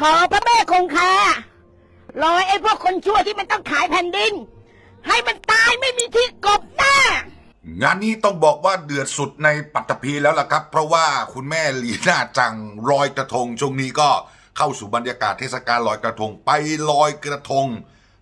ขอพระแม่คงคาลอยไอ้พวกคนชั่วที่มันต้องขายแผ่นดิน ให้มันตายไม่มีที่กบหน้า งานนี้ต้องบอกว่าเดือดสุดในปัตตภีแล้วล่ะครับ เพราะว่าคุณแม่ลีน่าจังลอยกระทงช่วงนี้ก็เข้าสู่บรรยากาศเทศกาลลอยกระทงไปลอยกระทง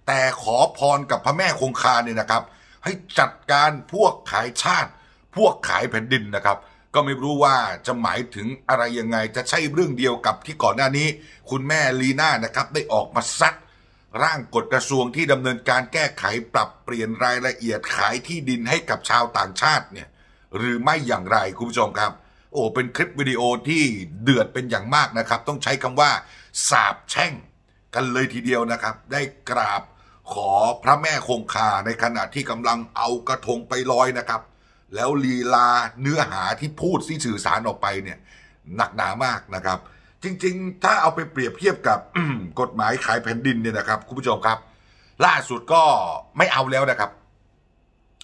แต่ขอพรกับพระแม่คงคาเนี่ยนะครับ ให้จัดการพวกขายชาติ พวกขายแผ่นดินนะครับก็ไม่รู้ว่าจะหมายถึงอะไรยังไงจะใช่เรื่องเดียวกับที่ก่อนหน้านี้ คุณแม่ลีน่านะครับ ได้ออกมาซัดร่างกฎกระทรวงที่ดำเนินการแก้ไขปรับเปลี่ยนรายละเอียดขายที่ดินให้กับชาวต่างชาติเนี่ยหรือไม่อย่างไรคุณผู้ชมครับ โอ้เป็นคลิปวิดีโอที่เดือดเป็นอย่างมากนะครับ ต้องใช้คำว่าสาบแช่ง กันเลยทีเดียวนะครับ ได้กราบขอพระแม่คงคาในขณะที่กำลังเอากระทงไปลอยนะครับแล้วลีลาเนื้อหาที่พูดที่สื่อสารออกไปเนี่ยหนักหนามากนะครับ จริง ๆ ถ้าเอาไปเปรียบเทียบกับกฎหมายขายแผ่นดินเนี่ยนะครับคุณผู้ชมครับ ล่าสุดก็ไม่เอาแล้วนะครับ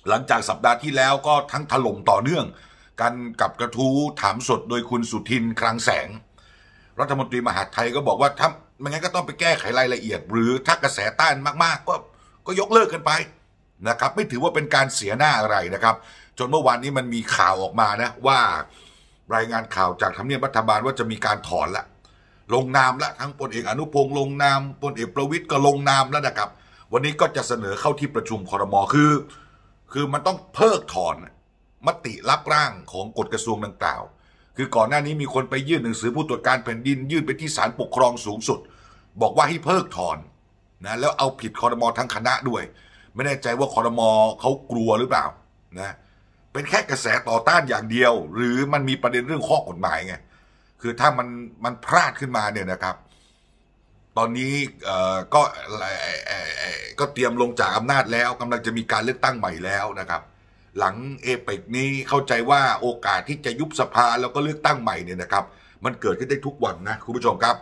หลังจากสัปดาห์ที่แล้วก็ทั้งถล่มต่อเนื่อง กันกับกระทู้ถามสดโดยคุณสุทินคลังแสง รัฐมนตรีมหาไทยก็บอกว่า ถ้าไม่งั้นก็ต้องไปแก้ไขรายละเอียด หรือถ้ากระแสต้านมาก ๆ ก็ก็ยกเลิกกันไปนะครับ ไม่ถือว่าเป็นการเสียหน้าอะไรนะครับจนเมื่อวานนี้มันมีข่าวออกมานะ ว่ารายงานข่าวจากทำเนียบรัฐบาลว่าจะมีการถอนละ ลงนามละ ทั้งพลเอกอนุพงศ์ลงนามพลเอกประวิตยก็ลงนามแล้วนะครับ วันนี้ก็จะเสนอเข้าที่ประชุมคอรมอคือ คือมันต้องเพิกถอนมติรับร่างของกฎกระทรวงดังกล่าวคือก่อนหน้านี้มีคนไปยื่นหนังสือผู้ตรวจการแผ่นดินยื่นไปที่ศาลปกครองสูงสุด บอกว่าให้เพิกถอนนะ แล้วเอาผิดคอรมอทั้งคณะด้วย ไม่แน่ใจว่าคอรมอเขากลัวหรือเปล่านะเป็นแค่กระแสต่อต้านอย่างเดียว หรือมันมีประเด็นเรื่องข้อกฎหมายไงคือถ้ามันมันพลาดขึ้นมาเนี่ยนะครับ ตอนนี้ก็ก็เตรียมลงจากอำนาจแล้วกำลังจะมีการเลือกตั้งใหม่แล้วนะครับ หลังเอเปกนี้เข้าใจว่าโอกาสที่จะยุบสภาแล้วก็เลือกตั้งใหม่เนี่ยนะครับ มันเกิดขึ้นได้ทุกวันนะ คุณผู้ชมครับ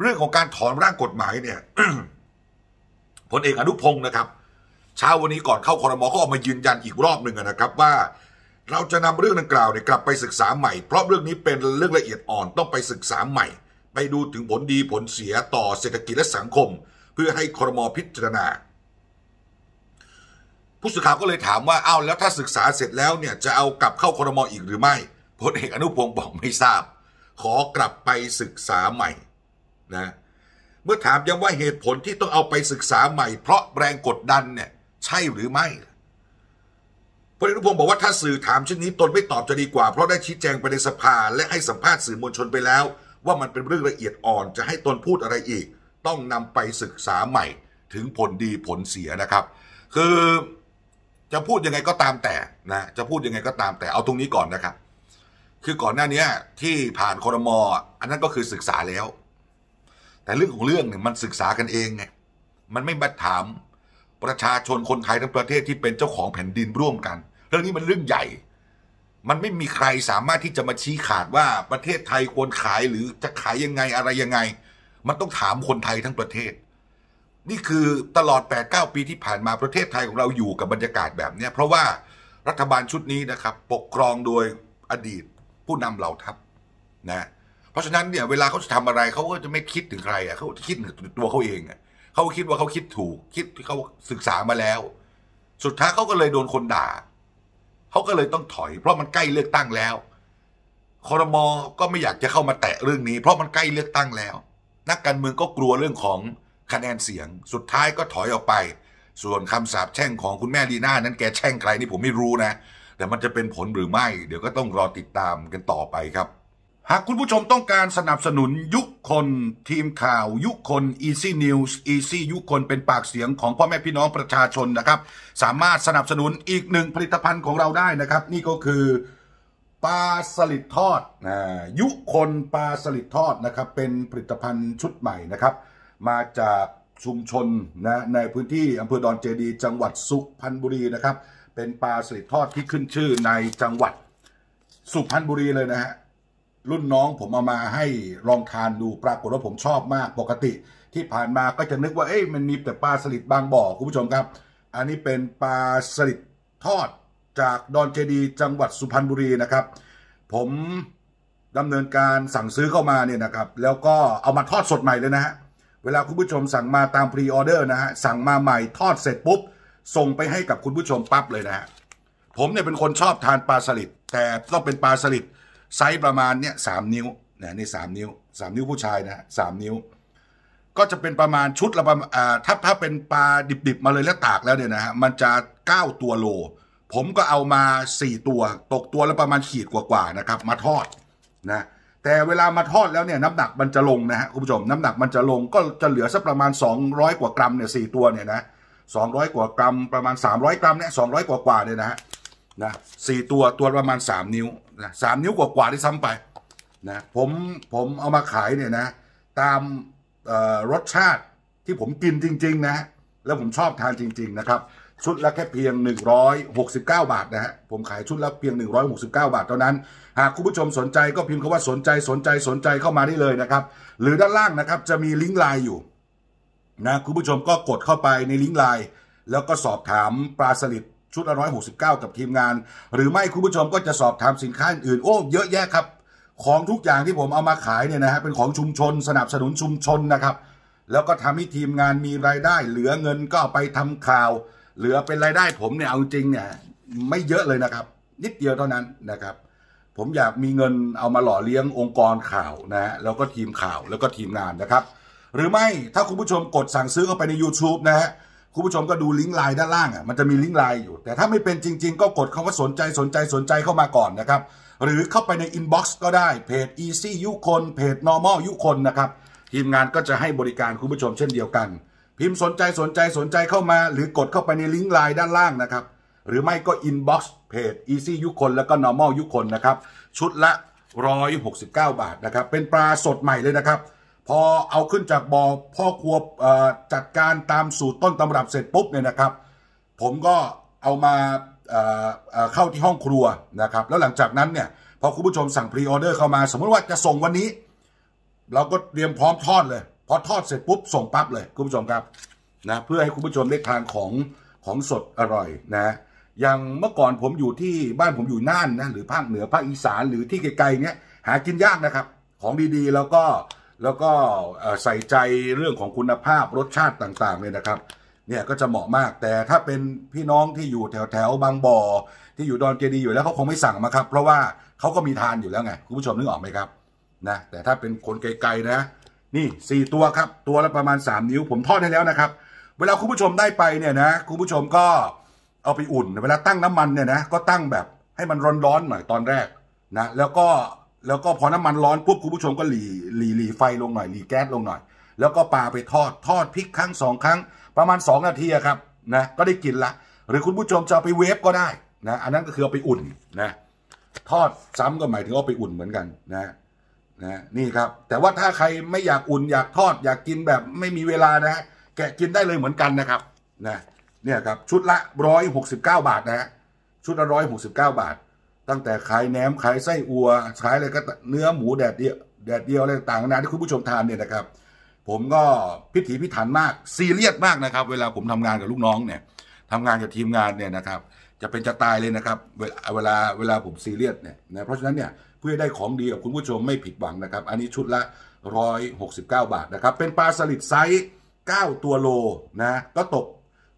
เรื่องของการถอนร่างกฎหมายเนี่ยพลเอกอนุพงศ์นะครับเช้าวันนี้ก่อนเข้าคอรมอก็ออกมายืนยันอีกรอบหนึ่งนะครับว่าเราจะนำเรื่องดังกล่าวเนี่ยกลับไปศึกษาใหม่ เพราะเรื่องนี้เป็นเรื่องละเอียดอ่อนต้องไปศึกษาใหม่ ไปดูถึงผลดีผลเสียต่อเศรษฐกิจและสังคม เพื่อให้ครมพิจารณาผู้สื่อข่าวก็เลยถามว่าเอาแล้วถ้าศึกษาเสร็จแล้วเนี่ยจะเอากลับเข้าครมอีกหรือไม่พลเอกอนุพงศ์บอกไม่ทราบ ขอกลับไปศึกษาใหม่นะเมื่อถามย้ำว่าเหตุผลที่ต้องเอาไปศึกษาใหม่ เพราะแรงกดดันเนี่ยใช่หรือไม่พลเอกอนุพงศ์บอกว่าถ้าสื่อถามเช่นนี้ตนไม่ตอบจะดีกว่า เพราะได้ชี้แจงไปในสภาและให้สัมภาษณ์สื่อมวลชนไปแล้ว ว่ามันเป็นเรื่องละเอียดอ่อน จะให้ตนพูดอะไรอีก ต้องนำไปศึกษาใหม่ ถึงผลดีผลเสียนะครับ คือจะพูดยังไงก็ตามแต่นะจะพูดยังไงก็ตามแต่เอาตรงนี้ก่อนนะครับ คือก่อนหน้านี้ที่ผ่านคอรมออันนั้นก็คือศึกษาแล้ว แต่เรื่องของเรื่องเนี่ยมันศึกษากันเองไงมันไม่มาถามประชาชนคนไทยทั้งประเทศที่เป็นเจ้าของแผ่นดินร่วมกันเรื่องนี้มันเรื่องใหญ่ มันไม่มีใครสามารถที่จะมาชี้ขาดว่าประเทศไทยควรขายหรือจะขายยังไงอะไรยังไง มันต้องถามคนไทยทั้งประเทศ นี่คือตลอด8 9 ปีที่ผ่านมาประเทศไทยของเราอยู่กับบรรยากาศแบบนี้เพราะว่ารัฐบาลชุดนี้นะครับ ปกครองโดยอดีตผู้นำเหล่าทัพนะ เพราะฉะนั้นเนี่ย เวลาเขาจะทำอะไรเขาก็จะไม่คิดถึงใครอ่ะเขาคิดถึงตัวเขาเองอ่ะเขาคิดว่าเขาคิดถูก คิดที่เขาศึกษามาแล้ว สุดท้ายเขาก็เลยโดนคนด่าเขาก็เลยต้องถอยเพราะมันใกล้เลือกตั้งแล้ว คอรมอก็ไม่อยากจะเข้ามาแตะเรื่องนี้ เพราะมันใกล้เลือกตั้งแล้ว นักการเมืองก็กลัวเรื่องของคะแนนเสียง สุดท้ายก็ถอยออกไป ส่วนคำสาปแช่งของคุณแม่ลีน่านั้นแกแช่งใครนี่ผมไม่รู้นะ แต่มันจะเป็นผลหรือไม่ เดี๋ยวก็ต้องรอติดตามกันต่อไปครับหากคุณผู้ชมต้องการสนับสนุนยุคคนทีมข่าว ยุคคน Easy News Easy ยุคคนเป็นปากเสียงของพ่อแม่พี่น้องประชาชนนะครับ สามารถสนับสนุนอีกหนึ่งผลิตภัณฑ์ของเราได้นะครับ นี่ก็คือปลาสลิดทอดนะยุคนปลาสลิดทอดนะครับเป็นผลิตภัณฑ์ชุดใหม่นะครับ มาจากชุมชนนะในพื้นที่อำเภอดอนเจดีจังหวัดสุพรรณบุรีนะครับเป็นปลาสลิดทอดที่ขึ้นชื่อในจังหวัดสุพรรณบุรีเลยนะฮะรุ่นน้องผมเอามาให้ลองทานดูปรากฏว่าผมชอบมากปกติ ที่ผ่านมาก็จะนึกว่า เอ้ยมันมีแต่ปลาสลิดบาง บ่อคุณผู้ชมครับ อันนี้เป็นปลาสลิดทอดจากดอนเจดี จังหวัดสุพรรณบุรีนะครับ ผมดำเนินการสั่งซื้อเข้ามาเนี่ยนะครับ แล้วก็เอามาทอดสดใหม่เลยนะฮะเวลาคุณผู้ชมสั่งมาตามพรีออเดอร์นะฮะสั่งมาใหม่ทอดเสร็จปุ๊บส่งไปให้กับคุณผู้ชมปั๊บเลยนะฮะผมเนี่ยเป็นคนชอบทานปลาสลิดแต่ต้องเป็นปลาสลิดไซส์ประมาณเนี้ยสามนิ้วนะนี่สามนิ้วสามนิ้วผู้ชายนะสามนิ้ว ก็จะเป็นประมาณชุดละประมาณถ้าถ้าเป็นปลาดิบๆมาเลยแล้วตากแล้วเนี่ยนะฮะมันจะเก้าตัวโล ผมก็เอามาสี่ตัว ตกตัวละประมาณขีดกว่าๆนะครับมาทอดนะแต่เวลามาทอดแล้วเนี่ยน้ำหนักมันจะลงนะฮะคุณผู้ชมน้ำหนักมันจะลงก็จะเหลือสักประมาณ 200 กว่ากรัมเนี่ยสตัวเนี่ยนะสองกว่ากรัมประมาณ 300 กรัมเนี่ยสองกว่ากว่าเนี่ยนะฮะนะสี่ตัวตัวประมาณสามนิ้วนะสามนิ้วกว่ากว่าที่ซ้ำไปนะผมผมเอามาขายเนี่ยนะตามรสชาติที่ผมกินจริงๆนะ แล้วผมชอบทานจริงๆนะครับ ชุดละแค่เพียง 169 บาทนะฮะผมขายชุดละเพียง 169 บาทเท่านั้นหากคุณผู้ชมสนใจก็พิมพ์คาว่าสนใจสนใจสนใจเข้ามาได้เลยนะครับหรือด้านล่างนะครับจะมีลิงก์ไลน์อยู่นะคุณผู้ชมก็กดเข้าไปในลิงก์ไลน์แล้วก็สอบถามปลาสลิดชุดละร้อยหกสิบเก้ากับทีมงาน หรือไม่ คุณผู้ชมก็จะสอบถามสินค้าอื่นโอ้ เยอะแยะครับ ของทุกอย่างที่ผมเอามาขายเนี่ยนะฮะ เป็นของชุมชนสนับสนุนชุมชนนะครับ แล้วก็ทำให้ทีมงานมีรายได้ เหลือเงินก็ไปทำข่าว เหลือเป็นรายได้ผมเนี่ย เอาจริงเนี่ยไม่เยอะเลยนะครับ นิดเดียวเท่านั้นนะครับ ผมอยากมีเงินเอามาหล่อเลี้ยงองค์กรข่าวนะฮะแล้วก็ทีมข่าว แล้วก็ทีมงานนะครับ หรือไม่ ถ้าคุณผู้ชมกดสั่งซื้อเข้าไปใน YouTube นะฮะคุณผู้ชมก็ดูลิงก์ไลน์ด้านล่างอ่ะมันจะมีลิงก์ไลน์อยู่ แต่ถ้าไม่เป็นจริงๆก็กดคาว่าสนใจสนใจสนใจเข้ามาก่อนนะครับ หรือเข้าไปในอินบ็อกซ์ก็ได้เพจ Easy ยุคนเพจ Normal ยุคนนะครับทีมงานก็จะให้บริการคุณผู้ชมเช่นเดียวกัน พิมพ์สนใจสนใจสนใจเข้ามาหรือกดเข้าไปในลิงก์ไลน์ด้านล่างนะครับ หรือไม่ก็อินบ็อกซ์เพจ Easy ยุคนแล้วก็ Normal ยุคนนะครับชุดละ169บาทนะครับเป็นปลาสดใหม่เลยนะครับพอเอาขึ้นจากบอ่อพ่อครัวจัดการตามสูตรต้นตำรับเสร็จปุ๊บเนี่ยนะครับ ผมก็เอามาเข้าที่ห้องครัวนะครับแล้วหลังจากนั้นเนี่ยพอคุณผู้ชมสั่งพรีออเดอร์เข้ามาสมมติว่าจะส่งวันนี้ เราก็เตรียมพร้อมทอดเลยพอทอดเสร็จปุ๊บส่งปั๊บเลยคุณผู้ชมครับนะเพื่อให้คุณผู้ชมได้ทานของของสดอร่อยนะอย่างเมื่อก่อนผมอยู่ที่บ้านผมอยู่น่านนะหรือภาคเหนือภาคอีสานหรือที่ไกลๆเนี้ยหากินยากนะครับ ของดีๆแล้วก็แล้วก็ใส่ใจเรื่องของคุณภาพรสชาติต่างๆเลยนะครับ เนี่ยก็จะเหมาะมากแต่ถ้าเป็นพี่น้องที่อยู่แถวแถวบางบ่อ ที่อยู่ดอนเจดีอยู่แล้วเขาคงไม่สั่งมาครับ เพราะว่าเขาก็มีทานอยู่แล้วไงคุณผู้ชมนึกออกไหมครับนะแต่ถ้าเป็นคนไกลๆนะ นี่4ตัวครับตัวละประมาณ 3 นิ้ว ผมทอดให้แล้วนะครับ เวลาคุณผู้ชมได้ไปเนี่ยนะคุณผู้ชมก็เอาไปอุ่น เวลาตั้งน้ำมันเนี่ยนะก็ตั้งแบบให้มันร้อนๆหน่อยตอนแรกนะแล้วก็แล้วก็พอน้ำมันร้อนปุ๊บคุณผู้ชมก็หลีหลีหลีไฟลงหน่อยหลีแก๊สลงหน่อย แล้วก็ปลาไปทอดทอดพริกครั้งสองครั้งประมาณ 2 นาทีครับนะก็ได้กินละ หรือคุณผู้ชมจะไปเวฟก็ได้นะอันนั้นก็คือเอาไปอุ่นนะ ทอดซ้ำก็หมายถึงเอาไปอุ่นเหมือนกันนะนะนี่ครับแต่ว่าถ้าใครไม่อยากอุ่นอยากทอดอยากกินแบบไม่มีเวลานะแกะกินได้เลยเหมือนกันนะครับนะเนี่ยครับชุดละร้อยหกสิบเก้าบาทนะชุดละร้อยหกสิบเก้าบาทตั้งแต่ขายแหนมขายไส้อัวขายอะไรก็เนื้อหมูแดดเดียวแดดเดียวอะไรต่างๆนะที่คุณผู้ชมทานเนี่ยนะครับผมก็พิถีพิถันมากซีเรียสมากนะครับ เวลาผมทำงานกับลูกน้องเนี่ยทำงานกับทีมงานเนี่ยนะครับจะเป็นจะตายเลยนะครับเวลาเวลาเวลาผมซีเรียสเนี่ยนะเพราะฉะนั้นเนี่ยเพื่อได้ของดีกับคุณผู้ชมไม่ผิดหวังนะครับ อันนี้ชุดละ 169 บาทนะครับเป็นปลาสลิดไซส์ 9 ตัวโลนะก็ตก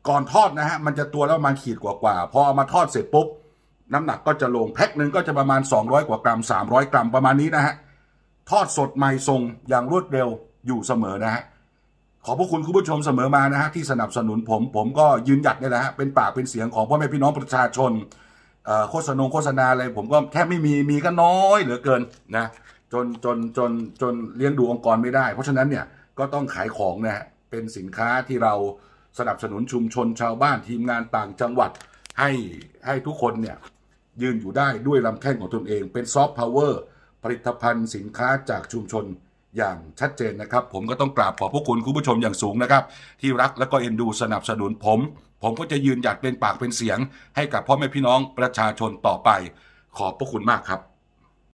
ก่อนทอดนะฮะมันจะตัวแล้วมันขีดกว่าๆพอเอามาทอดเสร็จปุ๊บน้ำหนักก็จะลงแพ็คหนึ่งก็จะประมาณ 200 กว่ากรัม 300 กรัมประมาณนี้ นะฮะ ทอดสดใหม่ส่งอย่างรวดเร็วอยู่เสมอนะฮะ ขอบพระคุณคุณผู้ชมเสมอมานะฮะที่สนับสนุนผม ผมก็ยืนหยัดนี่แหละฮะเป็นปากเป็นเสียงของพ่อแม่พี่น้องประชาชนโฆษณาโฆษณาอะไรผมก็แทบไม่มี มีก็น้อยเหลือเกินนะ จนจนจนจนเลี้ยงดูองค์กรไม่ได้ เพราะฉะนั้นเนี่ยก็ต้องขายของนะฮะเป็นสินค้าที่เราสนับสนุนชุมชน ชาวบ้านทีมงานต่างจังหวัดให้ให้ทุกคนเนี่ยยืนอยู่ได้ด้วยลำแข้งของตนเองเป็นซอฟต์พาวเวอร์ผลิตภัณฑ์สินค้าจากชุมชนอย่างชัดเจนนะครับ ผมก็ต้องกราบขอบพระคุณคุณผู้ชมอย่างสูงนะครับ ที่รักและก็เอ็นดูสนับสนุนผม ผมก็จะยืนหยัดเป็นปากเป็นเสียง ให้กับพ่อแม่พี่น้องประชาชนต่อไป ขอบพระคุณมากครับ